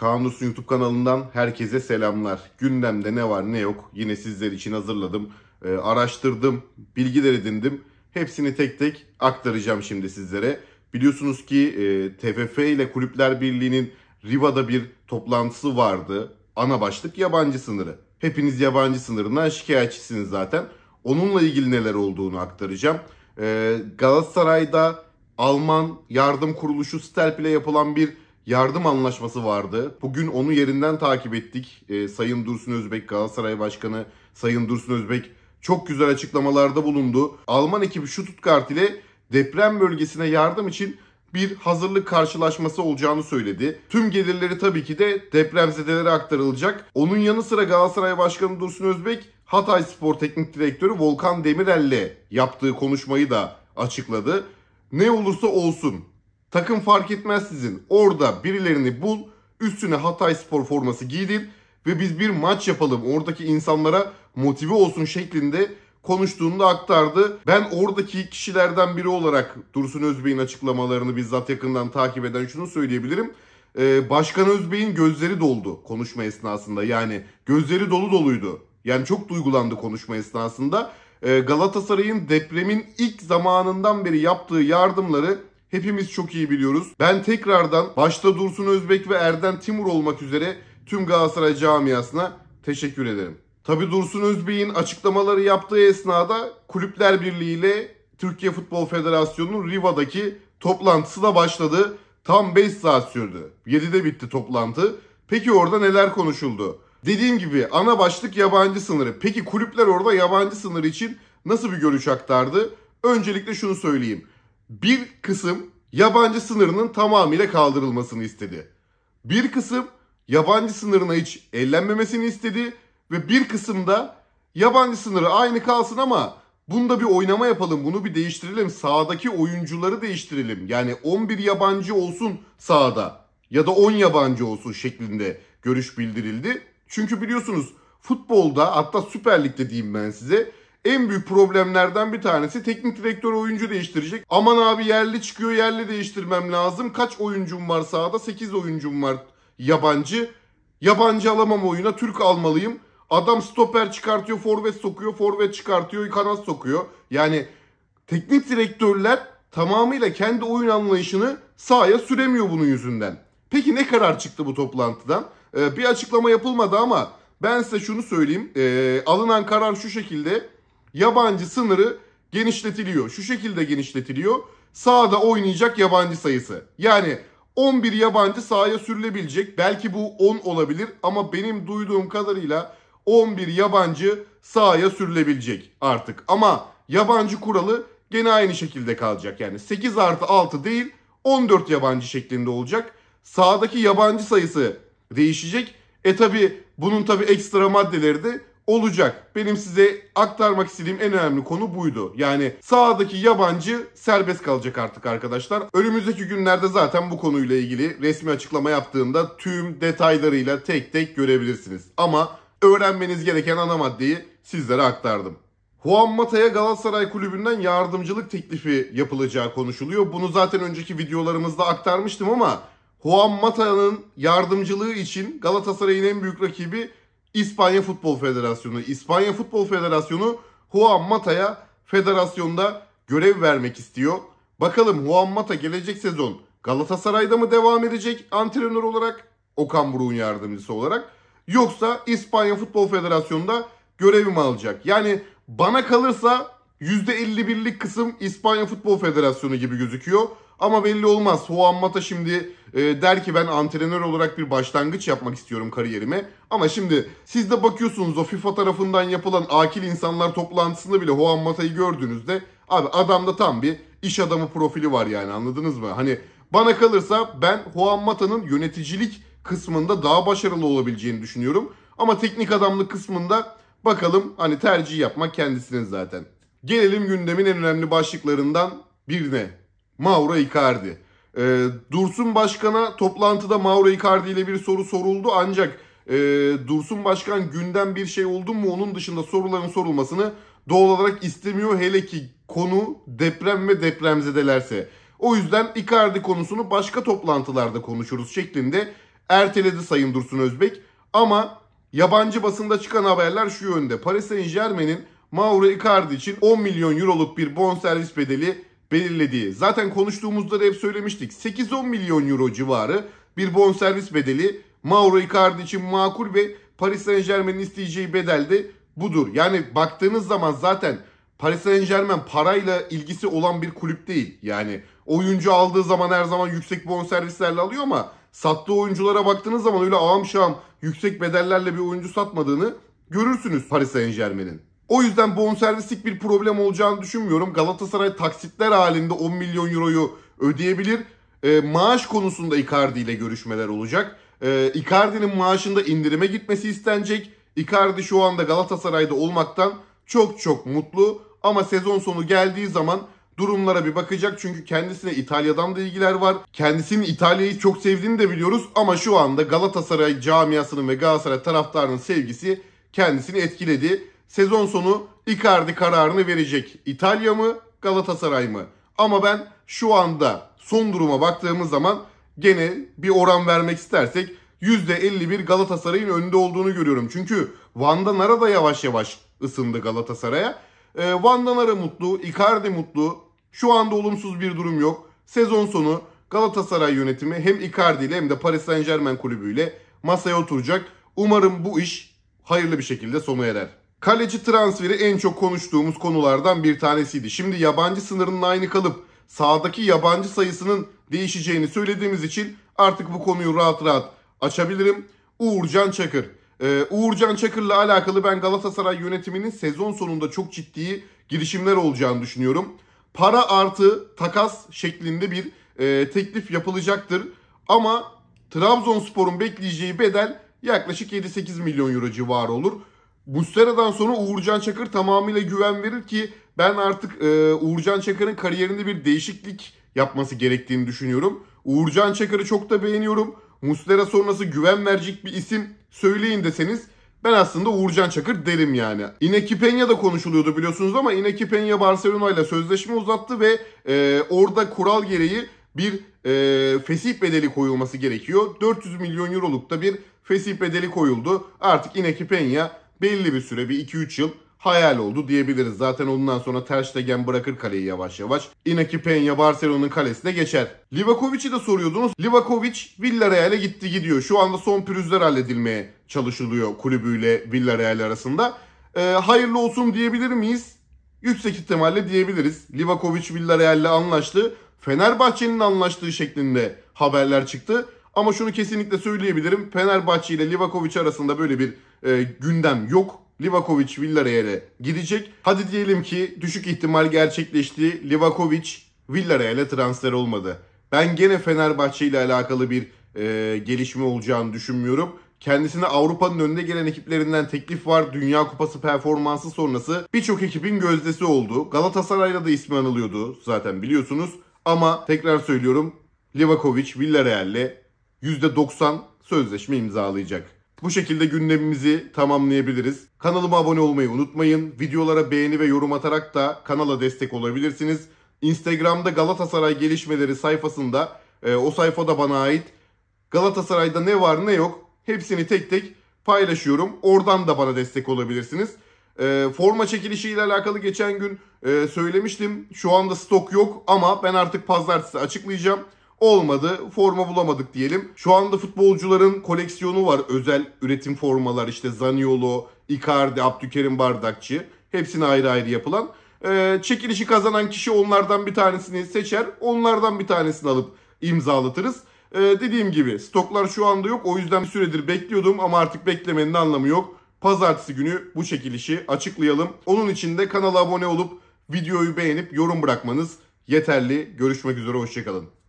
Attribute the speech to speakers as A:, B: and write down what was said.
A: Kaan YouTube kanalından herkese selamlar. Gündemde ne var ne yok yine sizler için hazırladım. E, araştırdım, bilgiler edindim. Hepsini tek tek aktaracağım şimdi sizlere. Biliyorsunuz ki e, TFF ile Kulüpler Birliği'nin Riva'da bir toplantısı vardı. Ana başlık yabancı sınırı. Hepiniz yabancı sınırından şikayetçisiniz zaten. Onunla ilgili neler olduğunu aktaracağım. E, Galatasaray'da Alman yardım kuruluşu Stelp ile yapılan bir yardım anlaşması vardı. Bugün onu yerinden takip ettik. E, Sayın Dursun Özbek, Galatasaray Başkanı Sayın Dursun Özbek çok güzel açıklamalarda bulundu. Alman ekibi Stuttgart ile deprem bölgesine yardım için bir hazırlık karşılaşması olacağını söyledi. Tüm gelirleri tabii ki de depremzedelere aktarılacak. Onun yanı sıra Galatasaray Başkanı Dursun Özbek, Hatay Spor Teknik Direktörü Volkan Demirel'le yaptığı konuşmayı da açıkladı. Ne olursa olsun Takım fark etmez sizin. Orada birilerini bul, üstüne Hatay Spor forması giydir ve biz bir maç yapalım. Oradaki insanlara motive olsun şeklinde konuştuğunda aktardı. Ben oradaki kişilerden biri olarak Dursun Özbey'in açıklamalarını bizzat yakından takip eden şunu söyleyebilirim. Ee, Başkan Özbey'in gözleri doldu konuşma esnasında. Yani gözleri dolu doluydu. Yani çok duygulandı konuşma esnasında. Ee, Galatasaray'ın depremin ilk zamanından beri yaptığı yardımları hepimiz çok iyi biliyoruz. Ben tekrardan başta Dursun Özbek ve Erden Timur olmak üzere tüm Galatasaray camiasına teşekkür ederim. Tabi Dursun Özbey'in açıklamaları yaptığı esnada Kulüpler Birliği ile Türkiye Futbol Federasyonu'nun Riva'daki toplantısı da başladı. Tam 5 saat sürdü. 7'de bitti toplantı. Peki orada neler konuşuldu? Dediğim gibi ana başlık yabancı sınırı. Peki kulüpler orada yabancı sınır için nasıl bir görüş aktardı? Öncelikle şunu söyleyeyim bir kısım yabancı sınırının tamamıyla kaldırılmasını istedi. Bir kısım yabancı sınırına hiç ellenmemesini istedi ve bir kısım da yabancı sınırı aynı kalsın ama bunda bir oynama yapalım, bunu bir değiştirelim, sağdaki oyuncuları değiştirelim. Yani 11 yabancı olsun sağda ya da 10 yabancı olsun şeklinde görüş bildirildi. Çünkü biliyorsunuz futbolda hatta Süper Lig'de diyeyim ben size en büyük problemlerden bir tanesi teknik direktör oyuncu değiştirecek. Aman abi yerli çıkıyor yerli değiştirmem lazım. Kaç oyuncum var sahada? 8 oyuncum var yabancı. Yabancı alamam oyuna Türk almalıyım. Adam stoper çıkartıyor, forvet sokuyor, forvet çıkartıyor, kanat sokuyor. Yani teknik direktörler tamamıyla kendi oyun anlayışını sahaya süremiyor bunun yüzünden. Peki ne karar çıktı bu toplantıdan? Ee, bir açıklama yapılmadı ama ben size şunu söyleyeyim. Ee, alınan karar şu şekilde yabancı sınırı genişletiliyor. Şu şekilde genişletiliyor. Sağda oynayacak yabancı sayısı. Yani 11 yabancı sahaya sürülebilecek. Belki bu 10 olabilir ama benim duyduğum kadarıyla 11 yabancı sahaya sürülebilecek artık. Ama yabancı kuralı gene aynı şekilde kalacak. Yani 8 artı 6 değil 14 yabancı şeklinde olacak. Sağdaki yabancı sayısı değişecek. E tabi bunun tabi ekstra maddeleri de olacak. Benim size aktarmak istediğim en önemli konu buydu. Yani sağdaki yabancı serbest kalacak artık arkadaşlar. Önümüzdeki günlerde zaten bu konuyla ilgili resmi açıklama yaptığında tüm detaylarıyla tek tek görebilirsiniz. Ama öğrenmeniz gereken ana maddeyi sizlere aktardım. Juan Mata'ya Galatasaray Kulübü'nden yardımcılık teklifi yapılacağı konuşuluyor. Bunu zaten önceki videolarımızda aktarmıştım ama Juan Mata'nın yardımcılığı için Galatasaray'ın en büyük rakibi İspanya Futbol Federasyonu. İspanya Futbol Federasyonu Juan Mata'ya federasyonda görev vermek istiyor. Bakalım Juan Mata gelecek sezon Galatasaray'da mı devam edecek antrenör olarak? Okan Buruk'un yardımcısı olarak. Yoksa İspanya Futbol Federasyonu'nda mi alacak. Yani bana kalırsa %51'lik kısım İspanya Futbol Federasyonu gibi gözüküyor. Ama belli olmaz. Juan Mata şimdi e, der ki ben antrenör olarak bir başlangıç yapmak istiyorum kariyerime. Ama şimdi siz de bakıyorsunuz o FIFA tarafından yapılan akil insanlar toplantısında bile Juan Mata'yı gördüğünüzde abi adamda tam bir iş adamı profili var yani anladınız mı? Hani bana kalırsa ben Juan Mata'nın yöneticilik kısmında daha başarılı olabileceğini düşünüyorum. Ama teknik adamlık kısmında bakalım hani tercih yapmak kendisinin zaten. Gelelim gündemin en önemli başlıklarından birine. Mauro Icardi. E, Dursun Başkan'a toplantıda Mauro Icardi ile bir soru soruldu ancak e, Dursun Başkan günden bir şey oldu mu onun dışında soruların sorulmasını doğal olarak istemiyor. Hele ki konu deprem ve depremzedelerse. O yüzden Icardi konusunu başka toplantılarda konuşuruz şeklinde erteledi Sayın Dursun Özbek. Ama yabancı basında çıkan haberler şu yönde. Paris Saint Germain'in Mauro Icardi için 10 milyon euroluk bir bonservis bedeli belirlediği. Zaten konuştuğumuzda da hep söylemiştik. 8-10 milyon euro civarı bir bonservis bedeli Mauro Icardi için makul ve Paris Saint Germain'in isteyeceği bedel de budur. Yani baktığınız zaman zaten Paris Saint Germain parayla ilgisi olan bir kulüp değil. Yani oyuncu aldığı zaman her zaman yüksek bonservislerle alıyor ama sattığı oyunculara baktığınız zaman öyle ağam şam yüksek bedellerle bir oyuncu satmadığını görürsünüz Paris Saint Germain'in. O yüzden bonservislik bir problem olacağını düşünmüyorum. Galatasaray taksitler halinde 10 milyon euroyu ödeyebilir. E, maaş konusunda Icardi ile görüşmeler olacak. E, Icardi'nin maaşında indirime gitmesi istenecek. Icardi şu anda Galatasaray'da olmaktan çok çok mutlu. Ama sezon sonu geldiği zaman durumlara bir bakacak. Çünkü kendisine İtalya'dan da ilgiler var. Kendisinin İtalya'yı çok sevdiğini de biliyoruz. Ama şu anda Galatasaray camiasının ve Galatasaray taraftarının sevgisi kendisini etkiledi. Sezon sonu Icardi kararını verecek. İtalya mı Galatasaray mı? Ama ben şu anda son duruma baktığımız zaman gene bir oran vermek istersek %51 Galatasaray'ın önünde olduğunu görüyorum. Çünkü Van'dan Nara da yavaş yavaş ısındı Galatasaray'a. E, ee, Van'dan Nara mutlu, Icardi mutlu. Şu anda olumsuz bir durum yok. Sezon sonu Galatasaray yönetimi hem Icardi ile hem de Paris Saint Germain kulübüyle masaya oturacak. Umarım bu iş hayırlı bir şekilde sona erer. Kaleci transferi en çok konuştuğumuz konulardan bir tanesiydi. Şimdi yabancı sınırının aynı kalıp sağdaki yabancı sayısının değişeceğini söylediğimiz için artık bu konuyu rahat rahat açabilirim. Uğurcan Çakır. Ee, Uğurcan Çakır'la alakalı ben Galatasaray yönetiminin sezon sonunda çok ciddi girişimler olacağını düşünüyorum. Para artı takas şeklinde bir e, teklif yapılacaktır. Ama Trabzonspor'un bekleyeceği bedel yaklaşık 7-8 milyon euro civarı olur. Muslera'dan sonra Uğurcan Çakır tamamıyla güven verir ki ben artık e, Uğurcan Çakır'ın kariyerinde bir değişiklik yapması gerektiğini düşünüyorum. Uğurcan Çakır'ı çok da beğeniyorum. Mustera sonrası güven verecek bir isim söyleyin deseniz ben aslında Uğurcan Çakır derim yani. Inaki Peña da konuşuluyordu biliyorsunuz ama Inaki Peña Barcelona ile sözleşme uzattı ve e, orada kural gereği bir e, fesih bedeli koyulması gerekiyor. 400 milyon euroluk da bir fesih bedeli koyuldu. Artık Inaki Peña belli bir süre bir 2-3 yıl hayal oldu diyebiliriz. Zaten ondan sonra Ter Stegen bırakır kaleyi yavaş yavaş. Inaki Peña Barcelona'nın kalesine geçer. Livakovic'i de soruyordunuz. Livakovic Villarreal'e gitti gidiyor. Şu anda son pürüzler halledilmeye çalışılıyor kulübüyle Villarreal arasında. Ee, hayırlı olsun diyebilir miyiz? Yüksek ihtimalle diyebiliriz. Livakovic Villarreal'le anlaştı. Fenerbahçe'nin anlaştığı şeklinde haberler çıktı. Ama şunu kesinlikle söyleyebilirim. Fenerbahçe ile Livakovic arasında böyle bir e, gündem yok. Livakovic Villarreal'e gidecek. Hadi diyelim ki düşük ihtimal gerçekleşti. Livakovic Villarreal'e transfer olmadı. Ben gene Fenerbahçe ile alakalı bir e, gelişme olacağını düşünmüyorum. Kendisine Avrupa'nın önde gelen ekiplerinden teklif var. Dünya Kupası performansı sonrası birçok ekibin gözdesi oldu. Galatasaray'la da ismi anılıyordu zaten biliyorsunuz. Ama tekrar söylüyorum Livakovic Villarreal'le %90 sözleşme imzalayacak. Bu şekilde gündemimizi tamamlayabiliriz. Kanalıma abone olmayı unutmayın. Videolara beğeni ve yorum atarak da kanala destek olabilirsiniz. Instagram'da Galatasaray gelişmeleri sayfasında e, o sayfada bana ait Galatasaray'da ne var ne yok hepsini tek tek paylaşıyorum. Oradan da bana destek olabilirsiniz. E, forma çekilişiyle alakalı geçen gün e, söylemiştim. Şu anda stok yok ama ben artık pazartesi açıklayacağım olmadı. Forma bulamadık diyelim. Şu anda futbolcuların koleksiyonu var. Özel üretim formalar işte Zaniolo, Icardi, Abdülkerim Bardakçı. hepsini ayrı ayrı yapılan. Ee, çekilişi kazanan kişi onlardan bir tanesini seçer. Onlardan bir tanesini alıp imzalatırız. Ee, dediğim gibi stoklar şu anda yok. O yüzden bir süredir bekliyordum ama artık beklemenin anlamı yok. Pazartesi günü bu çekilişi açıklayalım. Onun için de kanala abone olup videoyu beğenip yorum bırakmanız yeterli. Görüşmek üzere hoşçakalın.